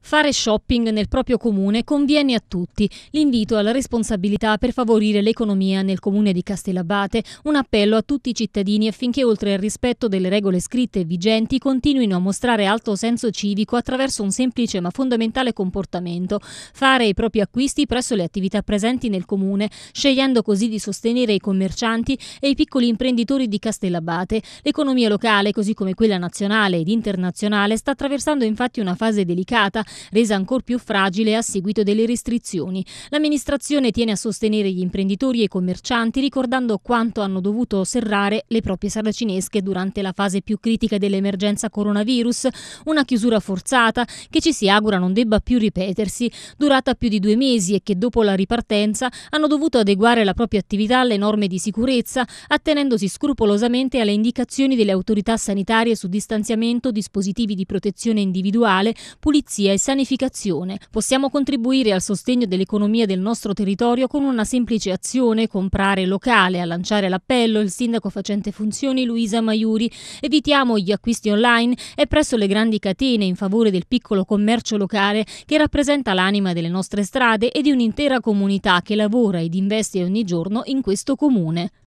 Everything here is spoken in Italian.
Fare shopping nel proprio comune conviene a tutti. L'invito alla responsabilità per favorire l'economia nel comune di Castellabate, un appello a tutti i cittadini affinché oltre al rispetto delle regole scritte e vigenti continuino a mostrare alto senso civico attraverso un semplice ma fondamentale comportamento, fare i propri acquisti presso le attività presenti nel comune, scegliendo così di sostenere i commercianti e i piccoli imprenditori di Castellabate. L'economia locale, così come quella nazionale ed internazionale, sta attraversando infatti una fase delicata resa ancora più fragile a seguito delle restrizioni. L'amministrazione tiene a sostenere gli imprenditori e i commercianti ricordando quanto hanno dovuto serrare le proprie saracinesche durante la fase più critica dell'emergenza coronavirus, una chiusura forzata che ci si augura non debba più ripetersi, durata più di due mesi e che dopo la ripartenza hanno dovuto adeguare la propria attività alle norme di sicurezza, attenendosi scrupolosamente alle indicazioni delle autorità sanitarie su distanziamento, dispositivi di protezione individuale, pulizia e sanificazione. Possiamo contribuire al sostegno dell'economia del nostro territorio con una semplice azione, comprare locale, a lanciare l'appello il sindaco facente funzioni Luisa Maiuri. Evitiamo gli acquisti online e presso le grandi catene in favore del piccolo commercio locale che rappresenta l'anima delle nostre strade e di un'intera comunità che lavora ed investe ogni giorno in questo comune.